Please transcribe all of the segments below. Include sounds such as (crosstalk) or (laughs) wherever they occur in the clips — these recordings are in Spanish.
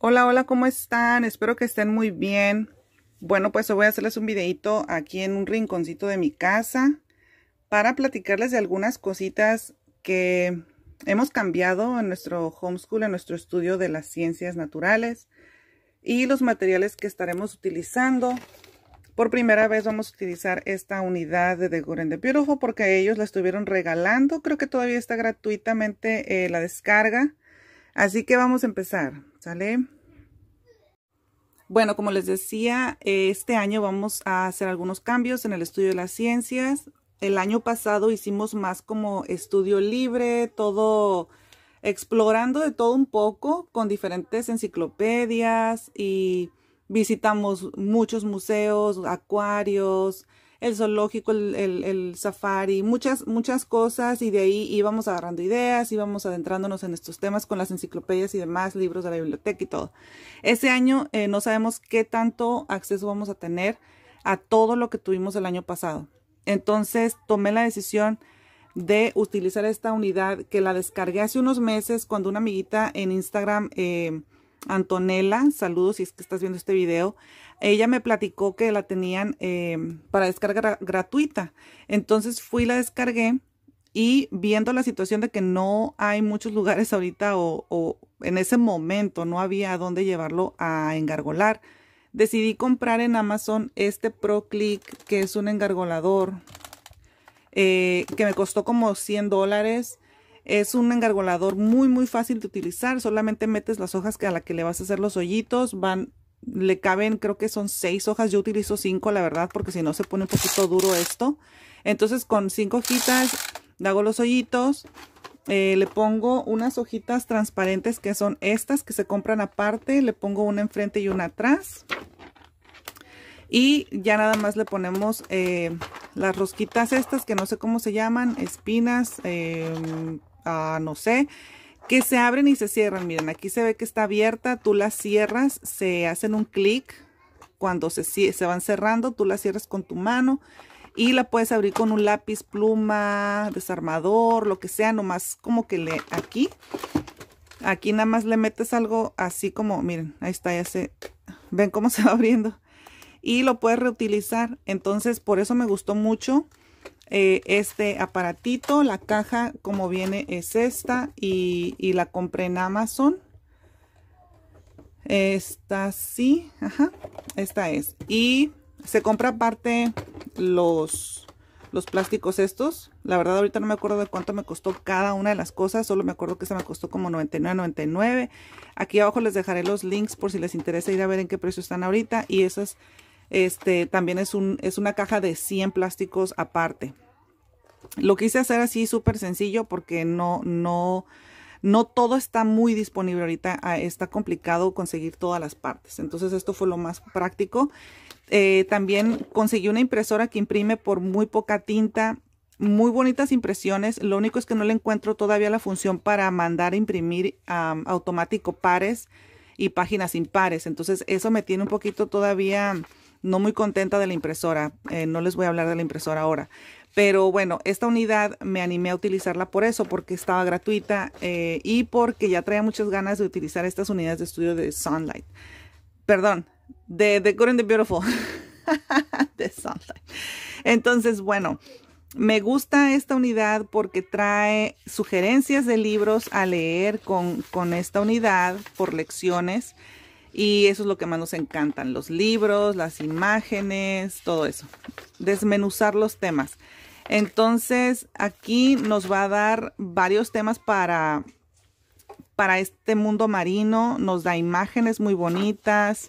Hola, hola, ¿cómo están? Espero que estén muy bien. Bueno, pues voy a hacerles un videito aquí en un rinconcito de mi casa para platicarles de algunas cositas que hemos cambiado en nuestro homeschool, en nuestro estudio de las ciencias naturales y los materiales que estaremos utilizando. Por primera vez vamos a utilizar esta unidad de The de pirofo porque ellos la estuvieron regalando. Creo que todavía está gratuitamente eh, la descarga Así que vamos a empezar, ¿sale? Bueno, como les decía, este año vamos a hacer algunos cambios en el estudio de las ciencias. El año pasado hicimos más como estudio libre, todo explorando de todo un poco con diferentes enciclopedias y visitamos muchos museos, acuarios, el zoológico, el, el, safari, muchas, muchas cosas y de ahí íbamos agarrando ideas, íbamos adentrándonos en estos temas con las enciclopedias y demás, libros de la biblioteca y todo. Ese año eh, no sabemos qué tanto acceso vamos a tener a todo lo que tuvimos el año pasado. Entonces tomé la decisión de utilizar esta unidad que la descargué hace unos meses cuando una amiguita en Instagram... Eh, Antonella, saludos si es que estás viendo este video. Ella me platicó que la tenían em, para descarga gratuita. Entonces fui, la descargué y viendo la situación de que no hay muchos lugares (laughs) ahorita o, en ese momento no había dónde llevarlo a engargolar, decidí comprar en Amazon este ProClick que es un engargolador eh, que me costó como 100 dólares es un engargolador muy, muy fácil de utilizar. Solamente metes las hojas a la que le vas a hacer los hoyitos. Van, le caben, creo que son seis hojas. Yo utilizo cinco, la verdad, porque si no se pone un poquito duro esto. Entonces, con cinco hojitas, le hago los hoyitos. Eh, le pongo unas hojitas transparentes que son estas que se compran aparte. Le pongo una enfrente y una atrás. Y ya nada más le ponemos eh, las rosquitas estas que no sé cómo se llaman, espinas, em, Ah, no sé, que se abren y se cierran. Miren, aquí se ve que está abierta, tú las cierras, se hacen un clic. Cuando se, se van cerrando, tú las cierras con tu mano y la puedes abrir con un lápiz, pluma, desarmador, lo que sea, nomás como que le aquí. Aquí nada más le metes algo así como, miren, ahí está, ya se, ven cómo (laughs) se va abriendo. Y lo puedes reutilizar, entonces por eso me gustó mucho. Eh, este aparatito. La caja como viene es esta y, la compré en Amazon. Esta sí, ajá, esta es. Y se compra aparte los, los plásticos estos. La verdad ahorita no me acuerdo de cuánto me costó cada una de las cosas. Solo me acuerdo que se me costó como 99.99. 99. Aquí abajo les dejaré los links por si les interesa ir a ver en qué precio están ahorita. Y esas este también es, un, es una caja de 100 plásticos aparte. Lo quise hacer así súper sencillo porque no, no, no todo está muy disponible ahorita. Ah, está complicado conseguir todas las partes. Entonces esto fue lo más práctico. Eh, también conseguí una impresora que imprime por muy poca tinta. Muy bonitas impresiones. Lo único es que no le encuentro todavía la función para mandar a imprimir automático pares y páginas impares. Entonces eso me tiene un poquito todavía no muy contenta de la impresora. Eh, no les voy a hablar de la impresora ahora. Pero bueno, esta unidad me animé a utilizarla por eso, porque estaba gratuita eh, y porque ya traía muchas ganas de utilizar estas unidades de estudio de Sunlight. Perdón, de The Good and the Beautiful. (laughs) de Sunlight. Entonces, bueno, me gusta esta unidad porque trae sugerencias de libros a leer con, con esta unidad por lecciones. Y eso es lo que más nos encantan, los libros, las imágenes, todo eso. Desmenuzar los temas. Entonces aquí nos va a dar varios temas para, para este mundo marino. Nos da imágenes muy bonitas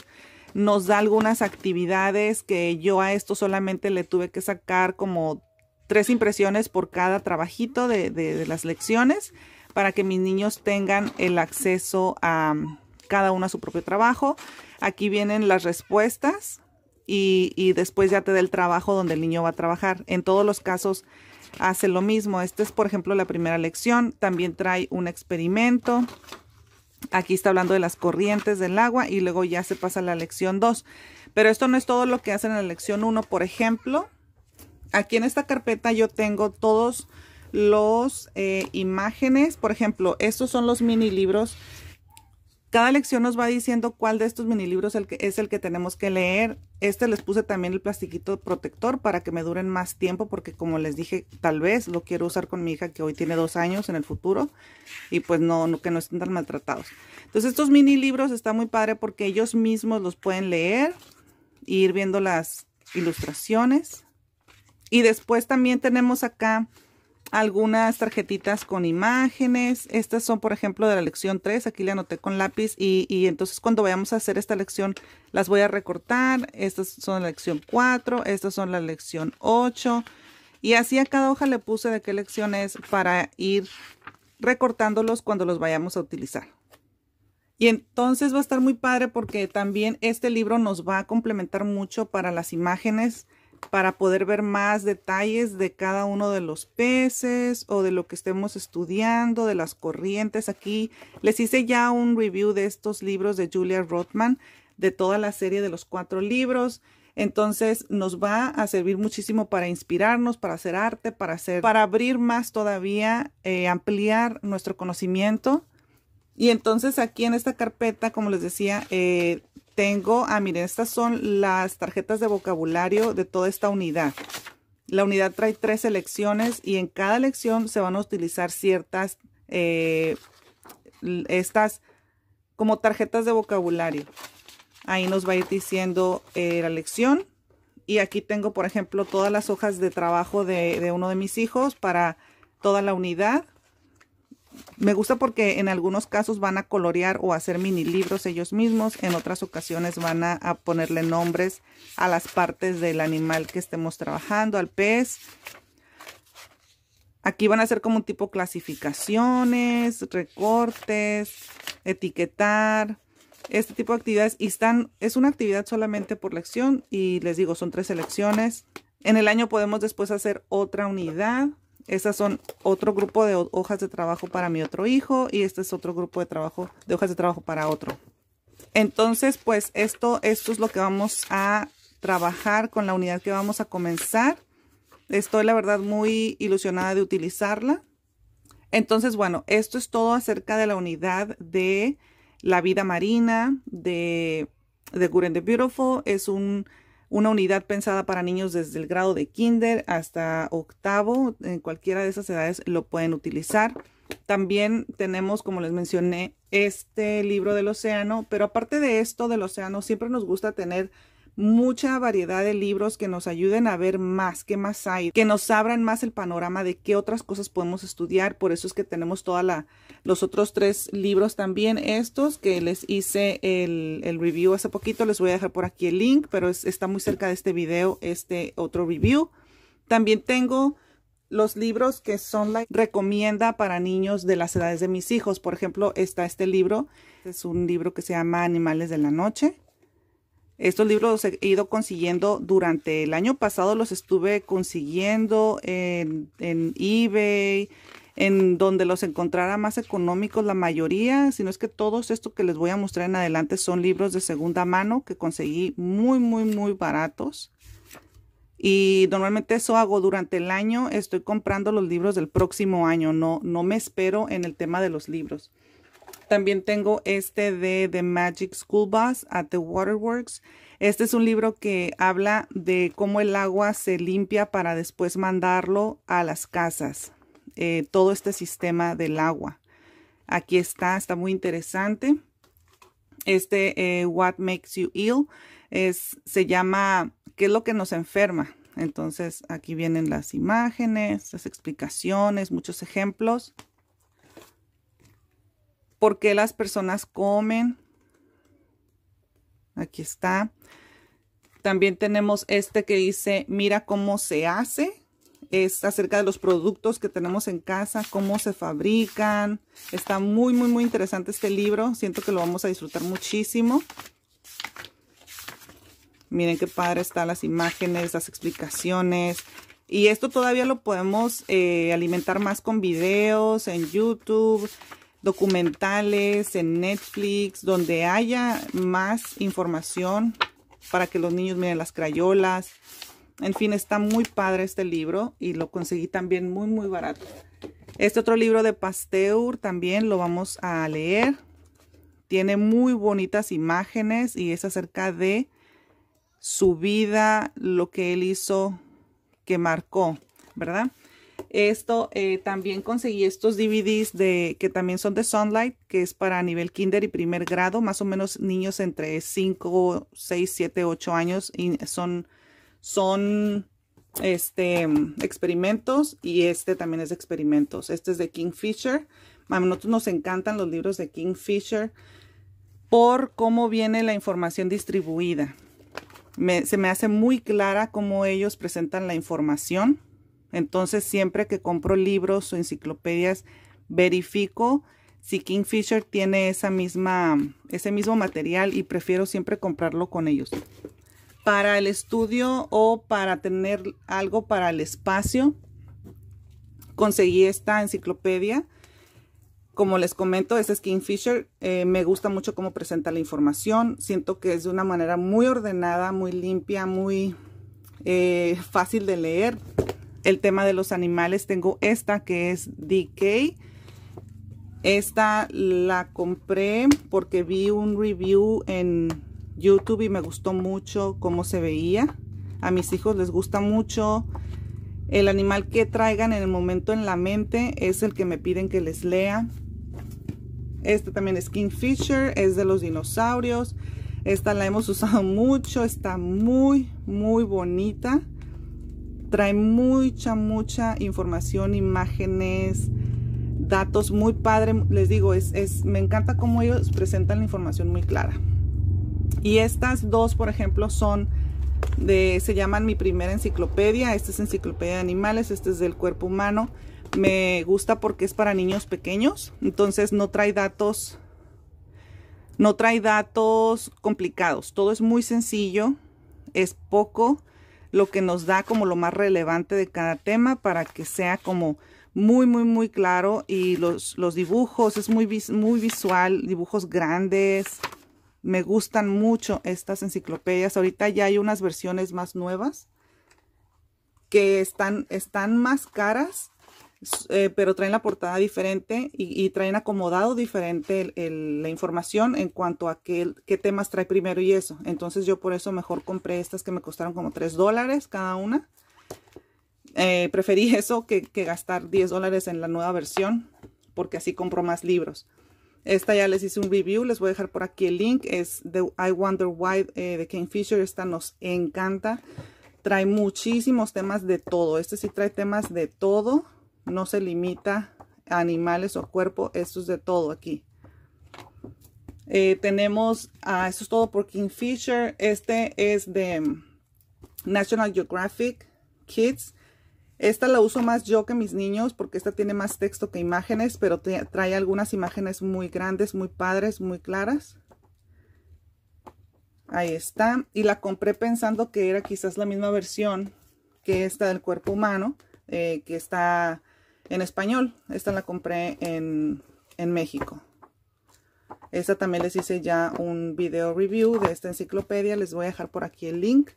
nos da algunas actividades que yo a esto solamente le tuve que sacar como tres impresiones por cada trabajito de, de las lecciones para que mis niños tengan el acceso a, cada uno a su propio trabajo. Aquí vienen las respuestas y, después ya te da el trabajo donde el niño va a trabajar. En todos los casos hace lo mismo. Esta es, por ejemplo, la primera lección. También trae un experimento. Aquí está hablando de las corrientes del agua y luego ya se pasa a la lección 2. Pero esto no es todo lo que hacen en la lección 1. Por ejemplo, aquí en esta carpeta yo tengo todos los eh, imágenes. Por ejemplo, estos son los mini libros cada lección nos va diciendo cuál de estos mini libros es el que tenemos que leer. Este les puse también el plastiquito protector para que me duren más tiempo porque como les dije, tal vez lo quiero usar con mi hija que hoy tiene dos años en el futuro y pues no, no que no estén tan maltratados. Entonces estos mini libros está muy padre porque ellos mismos los pueden leer e ir viendo las ilustraciones. Y después también tenemos acá algunas tarjetitas con imágenes. Estas son, por ejemplo, de la lección 3. Aquí le anoté con lápiz y, entonces cuando vayamos a hacer esta lección las voy a recortar. Estas son la lección 4, estas son la lección 8. Y así a cada hoja le puse de qué lección es para ir recortándolos cuando los vayamos a utilizar. Y entonces va a estar muy padre porque también este libro nos va a complementar mucho para las imágenes para poder ver más detalles de cada uno de los peces o de lo que estemos estudiando, de las corrientes. Aquí les hice ya un review de estos libros de Julia Rothman, de toda la serie de los cuatro libros. Entonces nos va a servir muchísimo para inspirarnos, para hacer arte, para, hacer, para abrir más todavía, eh, ampliar nuestro conocimiento. Y entonces aquí en esta carpeta, como les decía, eh, tengo, ah, miren, estas son las tarjetas de vocabulario de toda esta unidad. La unidad trae tres elecciones y en cada lección se van a utilizar ciertas, eh, estas como tarjetas de vocabulario. Ahí nos va a ir diciendo eh, la lección. Y aquí tengo, por ejemplo, todas las hojas de trabajo de uno de mis hijos para toda la unidad. Me gusta porque en algunos casos van a colorear o hacer mini libros ellos mismos, en otras ocasiones van a, ponerle nombres a las partes del animal que estemos trabajando, al pez, Aquí van a hacer como un tipo clasificaciones, recortes, etiquetar, este tipo de actividades. Y están, es una actividad solamente por lección y les digo, son tres selecciones. En el año podemos después hacer otra unidad. Estas son otro grupo de hojas de trabajo para mi otro hijo y este es otro grupo de trabajo de hojas de trabajo para otro. Entonces, pues esto, esto es lo que vamos a trabajar con la unidad que vamos a comenzar. Estoy la verdad muy ilusionada de utilizarla. Entonces, bueno, esto es todo acerca de la unidad de la vida marina de, de Good and the Beautiful. Es un una unidad pensada para niños desde el grado de kinder hasta octavo, en cualquiera de esas edades lo pueden utilizar. También tenemos, como les mencioné, este libro del océano, pero aparte de esto del océano, siempre nos gusta tener mucha variedad de libros que nos ayuden a ver más, qué más hay, que nos abran más el panorama de qué otras cosas podemos estudiar. Por eso es que tenemos toda los otros tres libros también, estos que les hice el, review hace poquito. Les voy a dejar por aquí el link, pero está muy cerca de este video, este otro review. También tengo los libros que son la recomienda para niños de las edades de mis hijos. Por ejemplo, está este libro. es un libro que se llama Animales de la Noche. Estos libros los he ido consiguiendo durante el año pasado, los estuve consiguiendo en, eBay, en donde los encontrara más económicos la mayoría, sino es que todos estos que les voy a mostrar en adelante son libros de segunda mano que conseguí muy, muy, muy baratos. Y normalmente eso hago durante el año, estoy comprando los libros del próximo año, no, no me espero en el tema de los libros. También tengo este de The Magic School Bus at the Waterworks. Este es un libro que habla de cómo el agua se limpia para después mandarlo a las casas. Eh, todo este sistema del agua. Aquí está, está muy interesante. Este eh, What Makes You Ill es, se llama ¿Qué es lo que nos enferma? Entonces aquí vienen las imágenes, las explicaciones, muchos ejemplos por qué las personas comen. Aquí está. También tenemos este que dice, mira cómo se hace. Es acerca de los productos que tenemos en casa, cómo se fabrican. Está muy, muy, muy interesante este libro. Siento que lo vamos a disfrutar muchísimo. Miren qué padre están las imágenes, las explicaciones. Y esto todavía lo podemos eh, alimentar más con videos en YouTube documentales, en Netflix, donde haya más información para que los niños miren las crayolas. En fin, está muy padre este libro y lo conseguí también muy, muy barato. Este otro libro de Pasteur también lo vamos a leer. Tiene muy bonitas imágenes y es acerca de su vida, lo que él hizo que marcó, ¿verdad? Esto eh, también conseguí estos DVDs de, que también son de Sunlight, que es para nivel kinder y primer grado, más o menos niños entre 5, 6, 7, 8 años. Y son, son este, experimentos y este también es de experimentos. Este es de Kingfisher. A nosotros nos encantan los libros de Kingfisher por cómo viene la información distribuida. se me hace muy clara cómo ellos presentan la información entonces, siempre que compro libros o enciclopedias, verifico si Kingfisher tiene esa misma, ese mismo material y prefiero siempre comprarlo con ellos. Para el estudio o para tener algo para el espacio, conseguí esta enciclopedia. Como les comento, esa es Kingfisher. Eh, me gusta mucho cómo presenta la información. Siento que es de una manera muy ordenada, muy limpia, muy eh, fácil de leer el tema de los animales. Tengo esta que es DK. Esta la compré porque vi un review en YouTube y me gustó mucho cómo se veía. A mis hijos les gusta mucho. El animal que traigan en el momento en la mente es el que me piden que les lea. Esta también es Kingfisher, es de los dinosaurios. Esta la hemos (laughs) usado mucho, está muy, muy bonita trae mucha, mucha información, imágenes, datos muy padre. Les digo, es, me encanta cómo ellos presentan la información muy clara. Y estas dos, por ejemplo, son de, se llaman mi primera enciclopedia. Esta es enciclopedia de animales, este es del cuerpo humano. Me gusta porque es para niños pequeños, entonces no trae datos, no trae datos complicados. Todo es muy sencillo, es poco lo que nos da como lo más relevante de cada tema para que sea como muy, muy, muy claro. Y los, los dibujos, es muy, muy visual, dibujos grandes. Me gustan mucho estas enciclopedias. Ahorita ya hay unas versiones más nuevas que están, están más caras, eh, pero traen la portada diferente y, traen acomodado diferente la información en cuanto a qué, temas trae primero y eso. Entonces yo por eso mejor compré estas que me costaron como 3 dólares cada una. Eh, preferí (laughs) eso que, gastar 10 dólares en la nueva versión porque así compro más libros. Esta ya les hice un review, les voy a dejar por aquí el link. Es de I Wonder Why eh, de Ken Fisher. Esta nos encanta. Trae muchísimos temas de todo. Este sí trae temas de todo no se limita a animales o cuerpo, esto es de todo aquí. Eh, tenemos, a ah, esto es todo por Kingfisher, este es de mm, National Geographic Kids. Esta la uso más yo que mis niños porque esta tiene más texto que imágenes, pero trae algunas imágenes muy grandes, muy padres, muy claras. Ahí está. Y la compré pensando que era quizás la misma versión que esta del cuerpo humano, eh, que está en español. Esta la compré en, México. Esta también les hice ya un video review de esta enciclopedia. Les voy a dejar por aquí el link.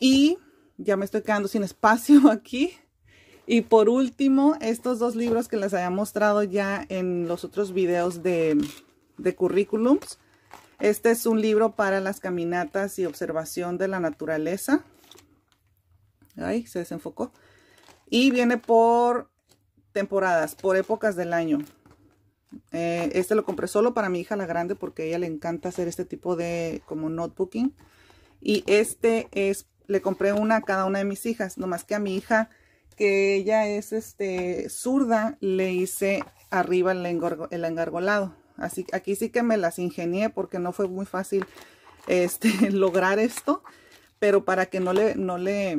Y ya me estoy quedando sin espacio (laughs) aquí. Y por último, estos dos libros que les había mostrado ya en los otros videos de, de currículums. Este es un libro para las caminatas y observación de la naturaleza. Ahí se desenfocó. Y viene por temporadas, por épocas del año. Eh, este lo compré solo para mi hija la grande porque a ella le encanta hacer este tipo de como notebooking. Y este es, le compré una a cada una de mis hijas, nomás que a mi hija que ella es este zurda, le hice arriba el, el engargolado. Así que aquí sí que me las ingenié porque no fue muy fácil este, (laughs) lograr esto, pero para que no le, no le,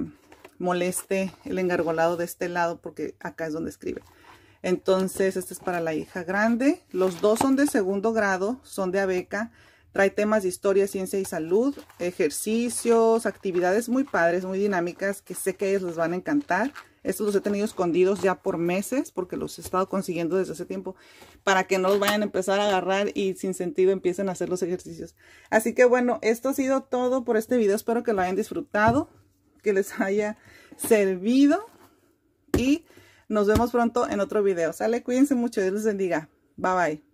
moleste el engargolado de este lado porque acá es donde escribe. Entonces, este es para la hija grande. Los dos son de segundo grado, son de abeca. Trae temas de historia, ciencia y salud, ejercicios, actividades muy padres, muy dinámicas, que sé que a ellos les van a encantar. Estos los he tenido escondidos ya por meses, porque los he estado consiguiendo desde hace tiempo, para que no los vayan a empezar a agarrar y sin sentido empiecen a hacer los ejercicios. Así que bueno, esto ha sido todo por este video. Espero que lo hayan disfrutado que les haya servido. Y nos vemos pronto en otro video. Sale, cuídense mucho. Dios les bendiga. Bye bye.